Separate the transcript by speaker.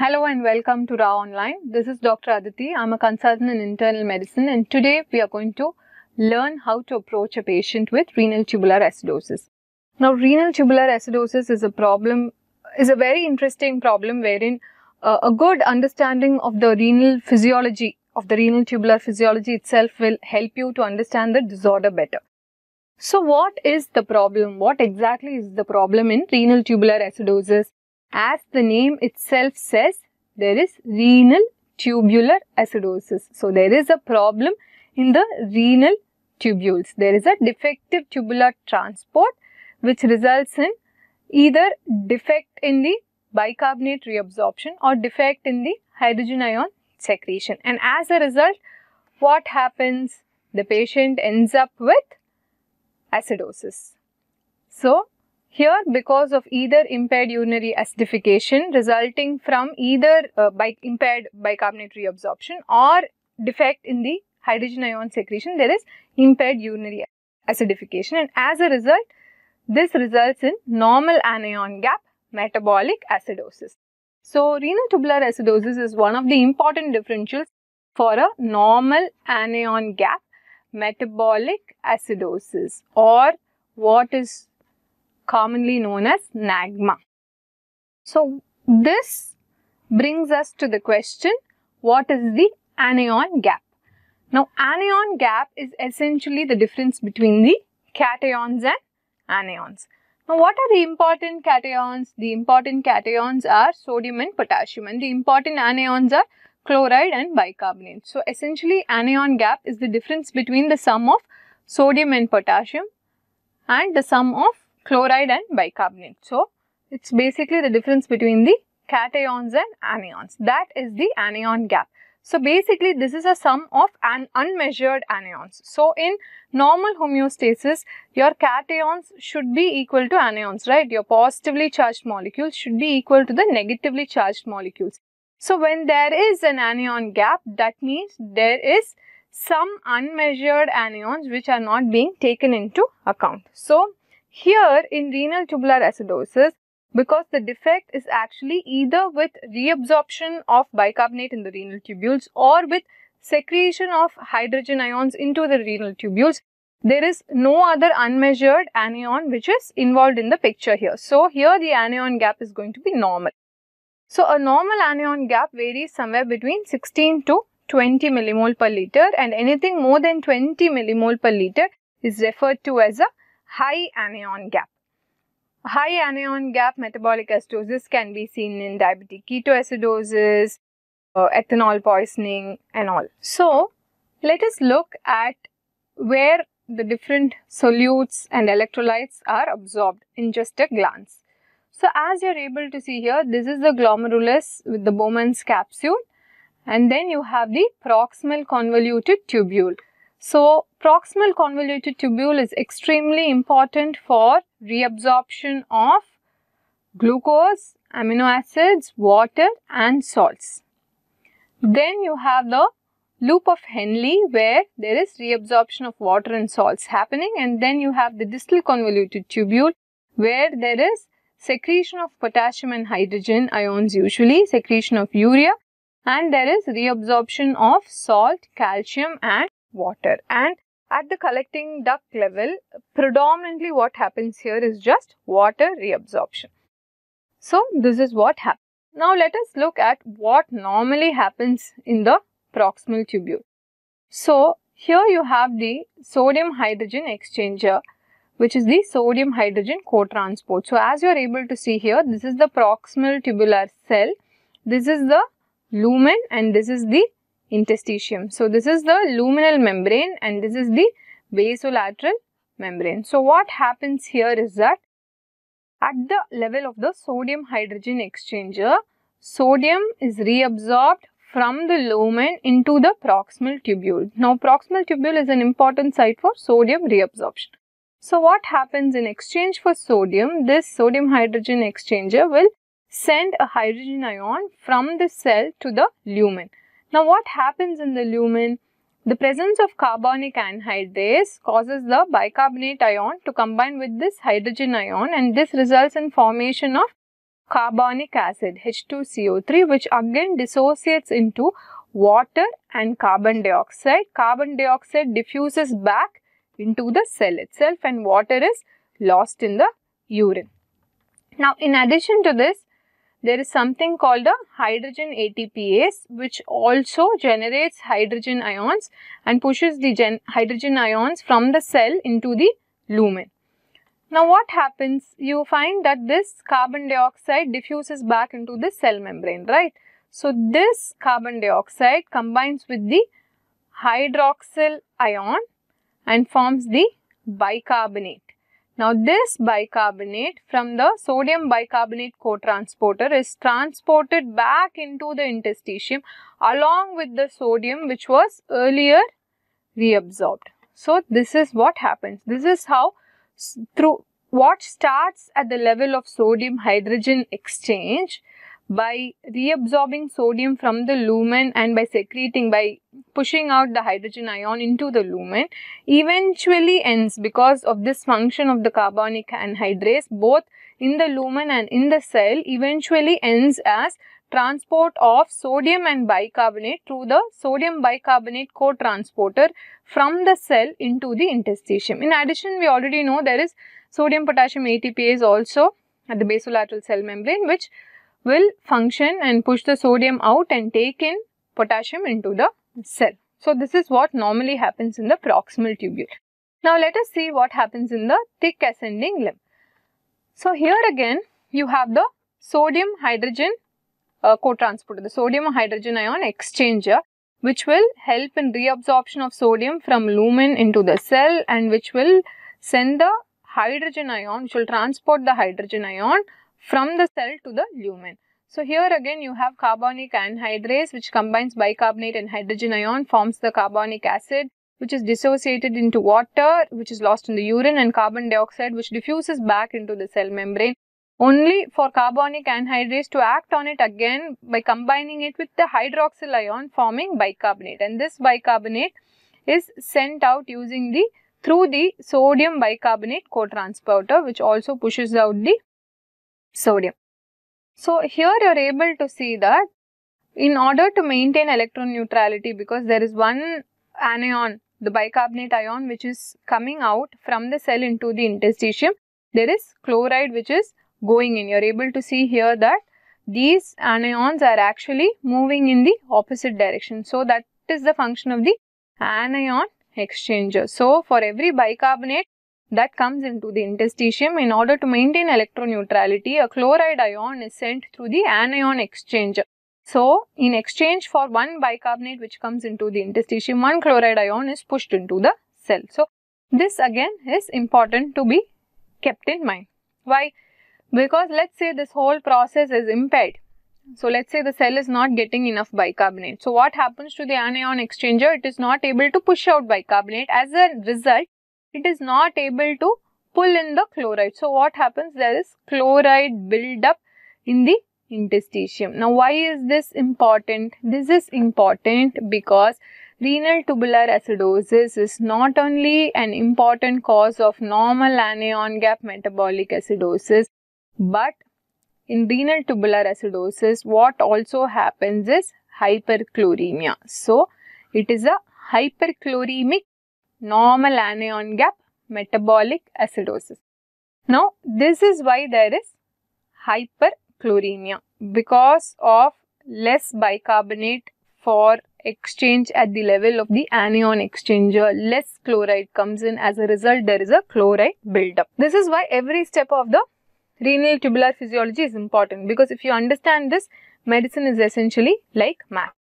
Speaker 1: Hello and welcome to Raw Online. This is Dr. Aditi. I'm a consultant in internal medicine and today we are going to learn how to approach a patient with renal tubular acidosis. Now renal tubular acidosis is a problem, is a very interesting problem wherein uh, a good understanding of the renal physiology, of the renal tubular physiology itself will help you to understand the disorder better. So what is the problem? What exactly is the problem in renal tubular acidosis? As the name itself says, there is renal tubular acidosis. So, there is a problem in the renal tubules. There is a defective tubular transport which results in either defect in the bicarbonate reabsorption or defect in the hydrogen ion secretion. And as a result, what happens? The patient ends up with acidosis. So, here, because of either impaired urinary acidification resulting from either uh, by impaired bicarbonate reabsorption or defect in the hydrogen ion secretion, there is impaired urinary acidification and as a result, this results in normal anion gap metabolic acidosis. So, renal tubular acidosis is one of the important differentials for a normal anion gap metabolic acidosis or what is commonly known as NAGMA. So, this brings us to the question, what is the anion gap? Now, anion gap is essentially the difference between the cations and anions. Now, what are the important cations? The important cations are sodium and potassium and the important anions are chloride and bicarbonate. So, essentially anion gap is the difference between the sum of sodium and potassium and the sum of chloride and bicarbonate. So, it's basically the difference between the cations and anions. That is the anion gap. So basically this is a sum of an unmeasured anions. So in normal homeostasis, your cations should be equal to anions, right? Your positively charged molecules should be equal to the negatively charged molecules. So when there is an anion gap, that means there is some unmeasured anions which are not being taken into account. So here in renal tubular acidosis, because the defect is actually either with reabsorption of bicarbonate in the renal tubules or with secretion of hydrogen ions into the renal tubules, there is no other unmeasured anion which is involved in the picture here. So, here the anion gap is going to be normal. So, a normal anion gap varies somewhere between 16 to 20 millimole per liter and anything more than 20 millimole per liter is referred to as a high anion gap. High anion gap metabolic acidosis can be seen in diabetic ketoacidosis, uh, ethanol poisoning, and all. So, let us look at where the different solutes and electrolytes are absorbed in just a glance. So, as you're able to see here, this is the glomerulus with the Bowman's capsule, and then you have the proximal convoluted tubule. So, proximal convoluted tubule is extremely important for reabsorption of glucose, amino acids, water and salts. Then you have the loop of Henle where there is reabsorption of water and salts happening and then you have the distal convoluted tubule where there is secretion of potassium and hydrogen ions usually, secretion of urea and there is reabsorption of salt, calcium and water and at the collecting duct level predominantly what happens here is just water reabsorption. So this is what happens. Now let us look at what normally happens in the proximal tubule. So here you have the sodium hydrogen exchanger which is the sodium hydrogen co-transport. So as you are able to see here this is the proximal tubular cell, this is the lumen and this is the interstitium. So, this is the luminal membrane and this is the basolateral membrane. So, what happens here is that at the level of the sodium hydrogen exchanger, sodium is reabsorbed from the lumen into the proximal tubule. Now, proximal tubule is an important site for sodium reabsorption. So, what happens in exchange for sodium, this sodium hydrogen exchanger will send a hydrogen ion from the cell to the lumen. Now what happens in the lumen? The presence of carbonic anhydrase causes the bicarbonate ion to combine with this hydrogen ion and this results in formation of carbonic acid H2CO3 which again dissociates into water and carbon dioxide. Carbon dioxide diffuses back into the cell itself and water is lost in the urine. Now in addition to this there is something called a hydrogen ATPase which also generates hydrogen ions and pushes the hydrogen ions from the cell into the lumen. Now what happens? You find that this carbon dioxide diffuses back into the cell membrane, right? So this carbon dioxide combines with the hydroxyl ion and forms the bicarbonate. Now this bicarbonate from the sodium bicarbonate cotransporter is transported back into the interstitium along with the sodium which was earlier reabsorbed. So this is what happens. This is how through what starts at the level of sodium hydrogen exchange by reabsorbing sodium from the lumen and by secreting by pushing out the hydrogen ion into the lumen eventually ends because of this function of the carbonic anhydrase both in the lumen and in the cell eventually ends as transport of sodium and bicarbonate through the sodium bicarbonate co-transporter from the cell into the interstitium. In addition, we already know there is sodium potassium ATPase also at the basolateral cell membrane which will function and push the sodium out and take in potassium into the cell. So this is what normally happens in the proximal tubule. Now let us see what happens in the thick ascending limb. So here again you have the sodium hydrogen uh, cotransporter, the sodium hydrogen ion exchanger which will help in reabsorption of sodium from lumen into the cell and which will send the hydrogen ion, which will transport the hydrogen ion from the cell to the lumen. So here again you have carbonic anhydrase which combines bicarbonate and hydrogen ion forms the carbonic acid which is dissociated into water which is lost in the urine and carbon dioxide which diffuses back into the cell membrane only for carbonic anhydrase to act on it again by combining it with the hydroxyl ion forming bicarbonate and this bicarbonate is sent out using the through the sodium bicarbonate cotransporter which also pushes out the sodium. So here you are able to see that in order to maintain electron neutrality because there is one anion, the bicarbonate ion which is coming out from the cell into the interstitium, there is chloride which is going in. You are able to see here that these anions are actually moving in the opposite direction. So that is the function of the anion exchanger. So for every bicarbonate that comes into the interstitium. In order to maintain electron neutrality, a chloride ion is sent through the anion exchanger. So, in exchange for one bicarbonate which comes into the interstitium, one chloride ion is pushed into the cell. So, this again is important to be kept in mind. Why? Because let's say this whole process is impaired. So, let's say the cell is not getting enough bicarbonate. So, what happens to the anion exchanger? It is not able to push out bicarbonate. As a result, it is not able to pull in the chloride. So, what happens? There is chloride buildup in the interstitium. Now, why is this important? This is important because renal tubular acidosis is not only an important cause of normal anion gap metabolic acidosis, but in renal tubular acidosis, what also happens is hyperchloremia. So, it is a hyperchloremic normal anion gap metabolic acidosis. Now, this is why there is hyperchloremia because of less bicarbonate for exchange at the level of the anion exchanger, less chloride comes in. As a result, there is a chloride buildup. This is why every step of the renal tubular physiology is important because if you understand this, medicine is essentially like math.